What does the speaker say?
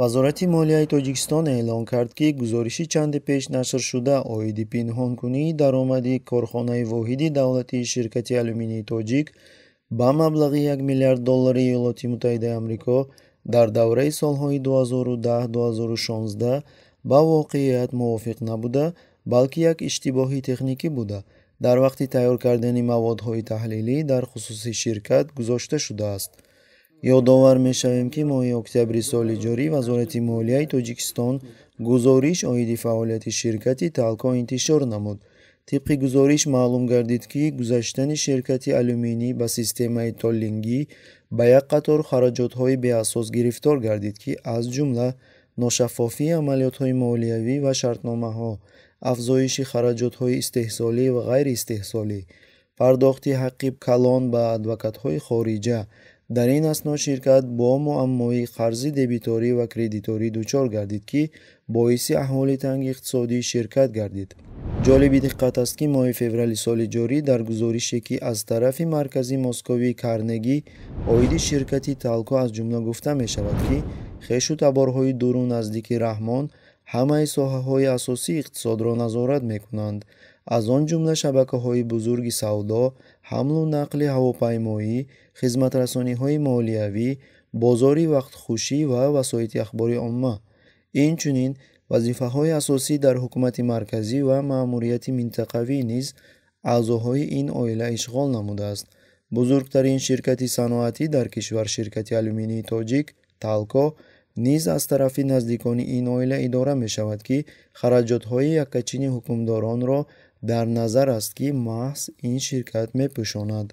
вазорати молияи тоҷикистон эълон кард ки гузориши чанде пеш нашр шуда оиди пинҳонкунии даромади корхонаи воҳиди давлати ширкати алюминии тоҷик ба маблағи 1 миллиард доллари иёлоти мтаи амрико дар давраи солҳои 201216 ба воқеият мувофиқ набуда балки як иштибоҳи техникӣ буда дар вақти тайёр кардани маводҳои таҳлилӣ дар хусуси ширкат гузошта шудааст ёдовар мешавем ки моҳи октябри соли ҷорӣ вазорати молияи тоҷикистон гузориш оиди фаъолияти ширкати талко интишор намуд тибқи гузориш маълум гардид ки гузаштани ширкати алюминӣ ба системаи толлингӣ ба як қатор хараҷотҳои беасос гирифтор гардид ки аз ҷумла ношаффофии амалиётҳои молиявӣ ва шартномаҳо афзоиши хараҷотҳои истеҳсолӣ ва ғайриистеҳсолӣ пардохти ҳаққи калон ба адвокатҳои хориҷа дар ин асно ширкат бо муаммои қарзи дебиторӣ ва кредиторӣ дучор гардид ки боиси аҳволи танги иқтисодӣ ширкат гардид ҷолиби диққат аст ки моҳи феврали соли ҷорӣ дар гузорише ки аз тарафи маркази москвии карнеги оиди ширкати талко аз ҷумла гуфта мешавад ки хешу таборҳои дуру наздики раҳмон ҳамаи соҳаҳои асосии иқтисодро назорат мекунанд аз он ҷумла шабакаҳои бузурги савдо ҳамлу нақли ҳавопаймоӣ хизматрасониҳои молиявӣ бозори вақтхушӣ ва васоити ахбори омма инчунин вазифаҳои асосӣ дар ҳукумати марказӣ ва маъмурияти минтақавӣ низ аъзоҳои ин оила ишғол намудааст бузургтарин ширкати саноатӣ дар кишвар ширкати алюминии тоҷик талко низ аз тарафи наздикони ин оила идора мешавад ки хараҷотҳои якачини ҳукмдоронро дар назар аст ки маҳз ин ширкат мепӯшонад